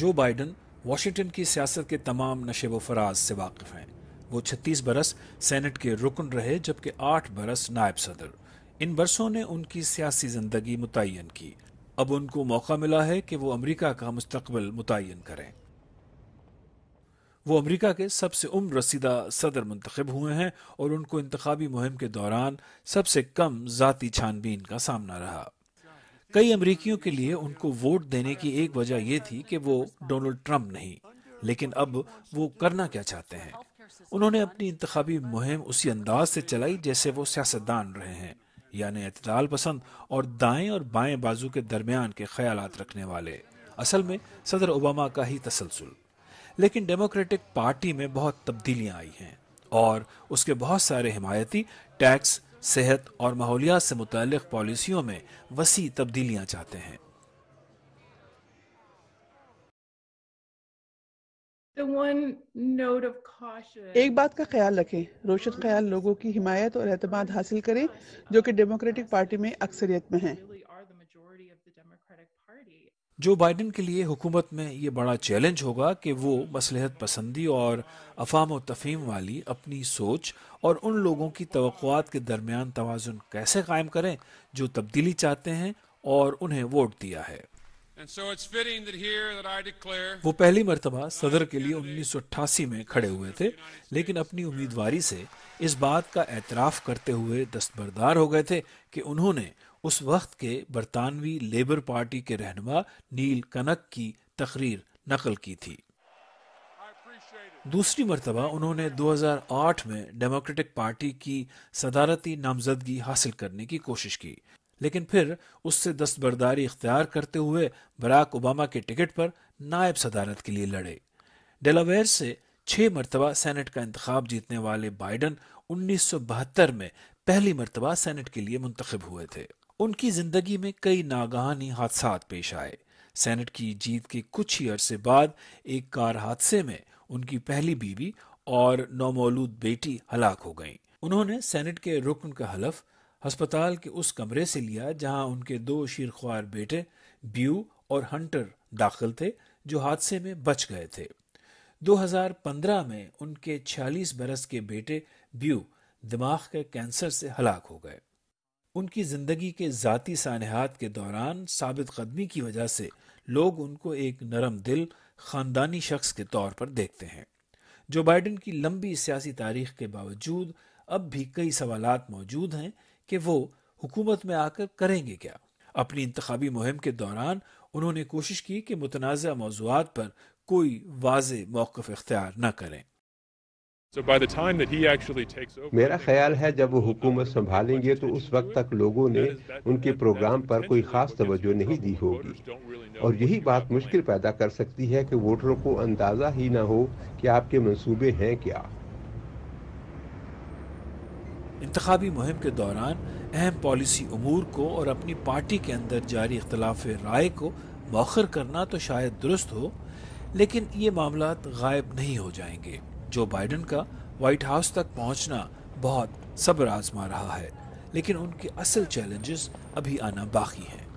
जो Biden Washington की सियासत के तमाम नशेब फराज से वाकिफ हैं वो छत्तीस बरस सेनेट के रुकन रहे जबकि आठ बरस नायब सदर इन बरसों ने उनकी सियासी ज़िंदगी मुतन की अब उनको मौका मिला है कि वो अमरीका का मुस्तबल मुतन करें वो अमरीका के सबसे उम्र रसीदा सदर मंतखब हुए हैं और उनको इंतबी मुहिम के दौरान सबसे कम जतीी छानबीन का सामना रहा कई अमरीकियों के लिए उनको वोट देने की एक वजह यह थी कि वो डोनाल्ड ट्रंप नहीं लेकिन अब वो करना क्या चाहते हैं उन्होंने अपनी इंतबी मुहिम उसी अंदाज से चलाई जैसे वो सियासतदान रहे हैं यानी अतदाल पसंद और दाएं और बाएं बाजू के दरमियान के ख्याल रखने वाले असल में सदर ओबामा का ही तसलसल लेकिन डेमोक्रेटिक पार्टी में बहुत तब्दीलियां आई हैं और उसके बहुत सारे हिमायती टैक्स सेहत और माहौलियात से मुतल पॉलिसियों में वसी तब्दीलियां चाहते हैं एक बात का ख्याल रखें रोशन ख्याल लोगों की हिमायत और अहतम हासिल करें जो कि डेमोक्रेटिक पार्टी में अक्सरियत में हैं जो बाइडन के लिए हुकूमत में ये बड़ा चैलेंज होगा कि वो मसलहत पसंदी और अफाम व तफीम वाली अपनी सोच और उन लोगों की तोक़ात के दरमियान तोज़ुन कैसे कायम करें जो तब्दीली चाहते हैं और उन्हें वोट दिया है वो पहली मरतबा सदर के लिए उन्नीस सौ अट्ठासी में खड़े हुए थे लेकिन अपनी उम्मीदवारी से इस बात का एतराफ़ करते हुए दस्तबरदार हो गए थे कि उन्होंने उस वक्त के बरतानवी लेबर पार्टी के रहनमा नील कनक की तकरीर नकल की थी दूसरी मरतबा उन्होंने 2008 में डेमोक्रेटिक पार्टी की सदारती नामजदगी हासिल करने की कोशिश की लेकिन फिर उससे दस्तबरदारी इख्तियार करते हुए बराक ओबामा के टिकट पर नायब सदारत के लिए लड़े डेलावेयर से छह मरतबा सेनेट का इंतखब जीतने वाले बाइडन 1972 में पहली मरतबा सेनेट के लिए मुंतखब हुए थे उनकी जिंदगी में कई नागहानी हादसा पेश आए सेनेट की जीत के कुछ ही अरसे बाद एक कार हादसे में उनकी पहली बीवी और नौमौलूद बेटी हलाक हो गई उन्होंने सेनेट के रुकन का हलफ अस्पताल के उस कमरे से लिया जहां उनके दो शीरख्वार बेटे ब्यू और हंटर दाखिल थे जो हादसे में बच गए थे 2015 में उनके 46 बरस के बेटे ब्यू दिमाग के कैंसर से हलाक हो गए उनकी ज़िंदगी के ज़ाती सानहात के दौरान साबित कदमी की वजह से लोग उनको एक नरम दिल ख़ानदानी शख्स के तौर पर देखते हैं जो बाइडन की लंबी सियासी तारीख के बावजूद अब भी कई सवाल मौजूद हैं कि वो हुकूमत में आकर करेंगे क्या अपनी इंतबी मुहिम के दौरान उन्होंने कोशिश की कि मुतनाज़ मौजूद पर कोई वाज मौकफ़ इख्तियार न करें मेरा ख्याल है जब वो हुकूमत संभालेंगे तो उस वक्त तक लोगों ने उनके प्रोग्राम पर कोई खास तवज्जो नहीं दी होगी और यही बात मुश्किल पैदा कर सकती है कि वोटरों को अंदाज़ा ही ना हो कि आपके मंसूबे हैं क्या इंतबी मुहिम के दौरान अहम पॉलिसी अमूर को और अपनी पार्टी के अंदर जारी इख्तलाफ राय को मौखर करना तो शायद दुरुस्त हो लेकिन ये मामला गायब नहीं हो जाएंगे जो बाइडन का व्हाइट हाउस तक पहुंचना बहुत सब्र आजमा रहा है लेकिन उनके असल चैलेंजेस अभी आना बाकी हैं